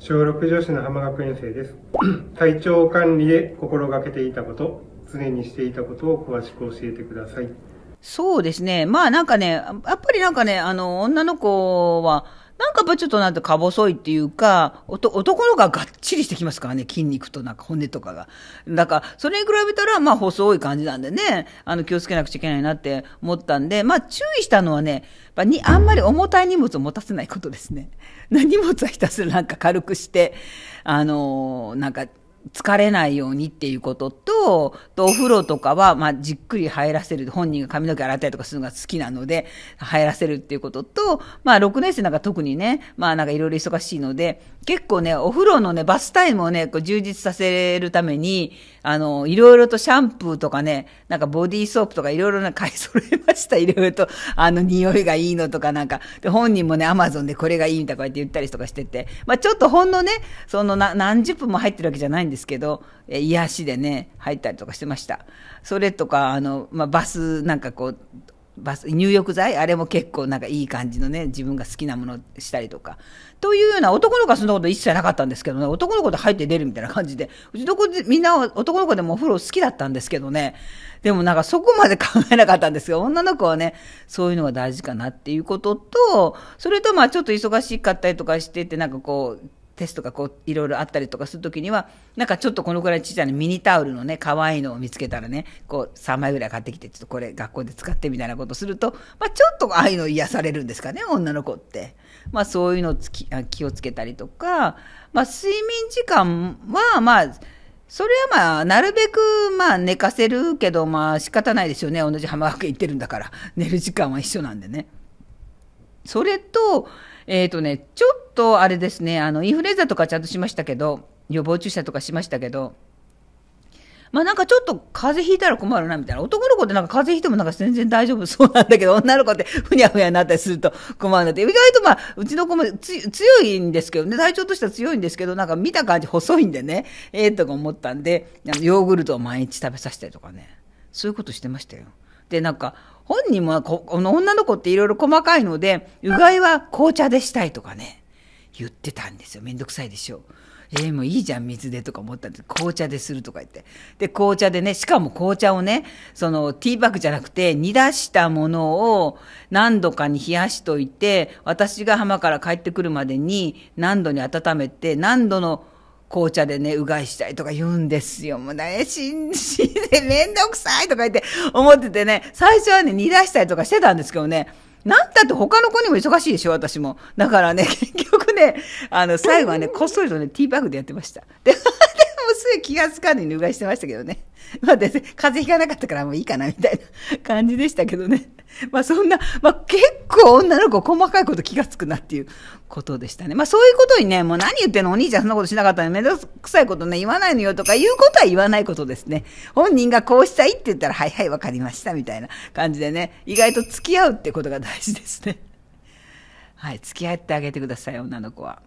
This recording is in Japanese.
小6女子の浜学園生です。体調管理で心がけていたこと、常にしていたことを詳しく教えてください。そうですね。まあなんかね、やっぱりなんかね、あの、女の子は、なんかやっぱちょっとなんてか細いっていうか、男の子ががっちりしてきますからね、筋肉となんか骨とかが。だから、それに比べたら、まあ細い感じなんでね、あの気をつけなくちゃいけないなって思ったんで、まあ注意したのはね、やにあんまり重たい荷物を持たせないことですね。荷物はひたすらなんか軽くして、あのー、なんか疲れないようにっていうことと、とお風呂とかは、まあ、じっくり入らせる。本人が髪の毛洗ったりとかするのが好きなので、入らせるっていうことと、まあ、6年生なんか特にね、まあ、なんかいろいろ忙しいので、結構ね、お風呂のね、バスタイムをね、こう充実させるために、あの、いろいろとシャンプーとかね、なんかボディーソープとかいろいろな買い揃えました。いろいろと、あの、匂いがいいのとかなんか、で、本人もね、アマゾンでこれがいいみたいなこうやって言ったりとかしてて、まあ、ちょっとほんのね、そのな何十分も入ってるわけじゃないんですけど、え癒しでね、入ったりとかしてました。それとか、あの、まあ、バスなんかこう、バス入浴剤あれも結構なんかいい感じのね自分が好きなものしたりとかというような男の子はそんなこと一切なかったんですけどね男の子で入って出るみたいな感じでうちどこみんな男の子でもお風呂好きだったんですけどねでもなんかそこまで考えなかったんですけど女の子はねそういうのが大事かなっていうこととそれとまあちょっと忙しかったりとかしててなんかこうテストがこういろいろあったりとかする時にはなんかちょっとこのくらいちっちゃなミニタオルのね可愛いのを見つけたらねこう3枚ぐらい買ってきてちょっとこれ学校で使ってみたいなことすると、まあ、ちょっとああいうの癒されるんですかね女の子って。まあ、そういうのを気をつけたりとか、まあ、睡眠時間はまあそれはまあ、なるべくまあ寝かせるけど、まあ仕方ないですよね。同じ浜学園行ってるんだから、寝る時間は一緒なんでね。それと、えっ、ー、とね、ちょっとあれですね、あの、インフルエンザとかちゃんとしましたけど、予防注射とかしましたけど、まあなんかちょっと風邪ひいたら困るなみたいな。男の子ってなんか風邪ひいてもなんか全然大丈夫そうなんだけど、女の子ってふにゃふにゃになったりすると困るんだって。意外とまあ、うちの子も強いんですけどね、体調としては強いんですけど、なんか見た感じ細いんでね、ええー、とか思ったんで、ヨーグルトを毎日食べさせたりとかね、そういうことしてましたよ。で、なんか、本人もこ、この女の子っていろいろ細かいので、うがいは紅茶でしたいとかね、言ってたんですよ。めんどくさいでしょ。えー、もういいじゃん、水でとか思ったんです紅茶でするとか言って。で、紅茶でね、しかも紅茶をね、その、ティーバッグじゃなくて、煮出したものを何度かに冷やしといて、私が浜から帰ってくるまでに何度に温めて、何度の紅茶でね、うがいしたいとか言うんですよ。もうね、しんしんでめんどくさいとか言って思っててね、最初はね、煮出したりとかしてたんですけどね、なんたって他の子にも忙しいでしょ、私も。だからね、結局ね、あの、最後はね、こっそりとね、ティーバッグでやってました。で、すげ気がつかんで、脱がしてましたけどね。まあ、ね、風邪ひかなかったからもういいかなみたいな感じでしたけどね。まあそんな、まあ結構女の子細かいこと気がつくなっていうことでしたね。まあそういうことにね、もう何言ってんのお兄ちゃんそんなことしなかったのめんどくさいことね、言わないのよとか言うことは言わないことですね。本人がこうしたいって言ったら、はいはいわかりましたみたいな感じでね、意外と付き合うってことが大事ですね。はい、付き合ってあげてください、女の子は。